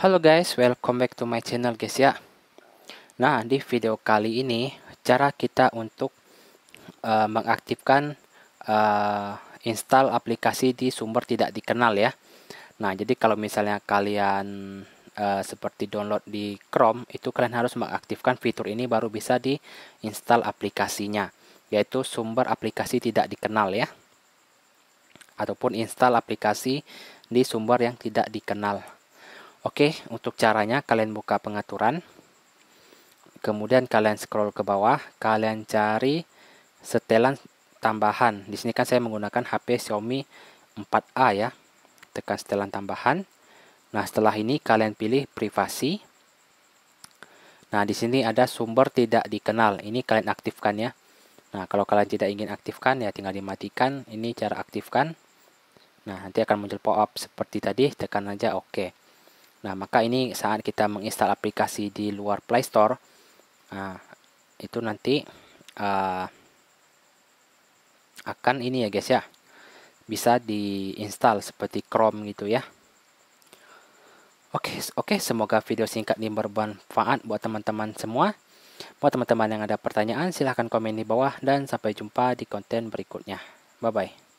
Halo guys, welcome back to my channel guys ya Nah di video kali ini cara kita untuk uh, mengaktifkan uh, install aplikasi di sumber tidak dikenal ya Nah jadi kalau misalnya kalian uh, seperti download di Chrome itu kalian harus mengaktifkan fitur ini baru bisa diinstal aplikasinya Yaitu sumber aplikasi tidak dikenal ya Ataupun install aplikasi di sumber yang tidak dikenal Oke, untuk caranya kalian buka pengaturan. Kemudian kalian scroll ke bawah, kalian cari setelan tambahan. Di sini kan saya menggunakan HP Xiaomi 4A ya. Tekan setelan tambahan. Nah, setelah ini kalian pilih privasi. Nah, di sini ada sumber tidak dikenal. Ini kalian aktifkan ya. Nah, kalau kalian tidak ingin aktifkan ya tinggal dimatikan. Ini cara aktifkan. Nah, nanti akan muncul pop-up seperti tadi, tekan aja oke. Okay. Nah, maka ini saat kita menginstal aplikasi di luar Play Store, nah, itu nanti uh, akan ini ya guys ya, bisa diinstal seperti Chrome gitu ya. Oke, okay, oke, okay, semoga video singkat ini bermanfaat buat teman-teman semua. Buat teman-teman yang ada pertanyaan, silahkan komen di bawah dan sampai jumpa di konten berikutnya. Bye-bye.